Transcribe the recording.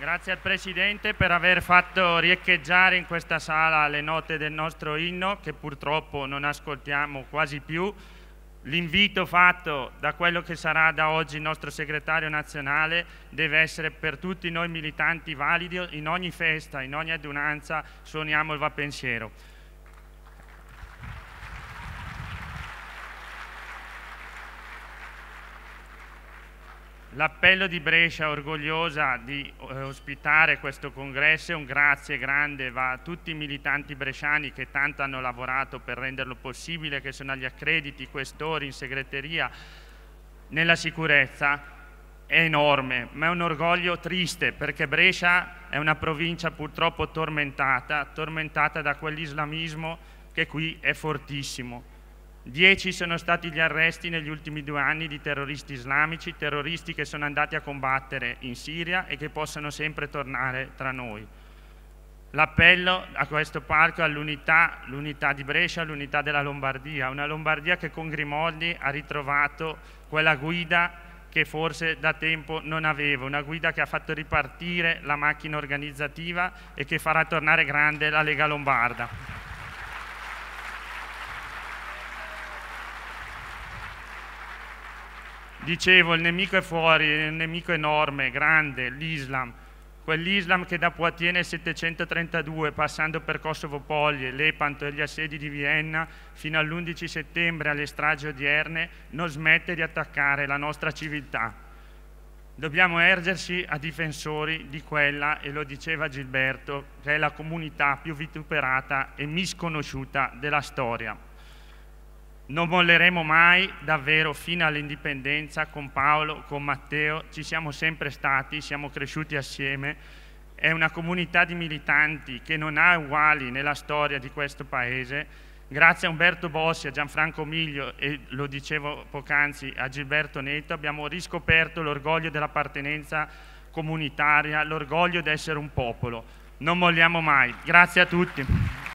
Grazie al Presidente per aver fatto riecheggiare in questa sala le note del nostro inno che purtroppo non ascoltiamo quasi più. L'invito fatto da quello che sarà da oggi il nostro segretario nazionale deve essere per tutti noi militanti validi in ogni festa, in ogni adunanza suoniamo il va pensiero. L'appello di Brescia, orgogliosa di eh, ospitare questo congresso, e un grazie grande va a tutti i militanti bresciani che tanto hanno lavorato per renderlo possibile, che sono agli accrediti, questori, in segreteria, nella sicurezza. È enorme, ma è un orgoglio triste perché Brescia è una provincia purtroppo tormentata, tormentata da quell'islamismo che qui è fortissimo Dieci sono stati gli arresti negli ultimi due anni di terroristi islamici, terroristi che sono andati a combattere in Siria e che possono sempre tornare tra noi. L'appello a questo parco è all'unità, l'unità di Brescia, l'unità della Lombardia, una Lombardia che con Grimoldi ha ritrovato quella guida che forse da tempo non aveva, una guida che ha fatto ripartire la macchina organizzativa e che farà tornare grande la Lega Lombarda. Dicevo, il nemico è fuori, il nemico enorme, grande, l'Islam. Quell'Islam che da Poitiers nel 732, passando per Kosovo Poglie, Lepanto e gli assedi di Vienna, fino all'11 settembre alle stragi odierne, non smette di attaccare la nostra civiltà. Dobbiamo ergersi a difensori di quella, e lo diceva Gilberto, che è la comunità più vituperata e misconosciuta della storia. Non molleremo mai davvero fino all'indipendenza con Paolo, con Matteo, ci siamo sempre stati, siamo cresciuti assieme. È una comunità di militanti che non ha uguali nella storia di questo Paese. Grazie a Umberto Bossi, a Gianfranco Miglio e lo dicevo poc'anzi a Gilberto Netto abbiamo riscoperto l'orgoglio dell'appartenenza comunitaria, l'orgoglio di essere un popolo. Non molliamo mai. Grazie a tutti.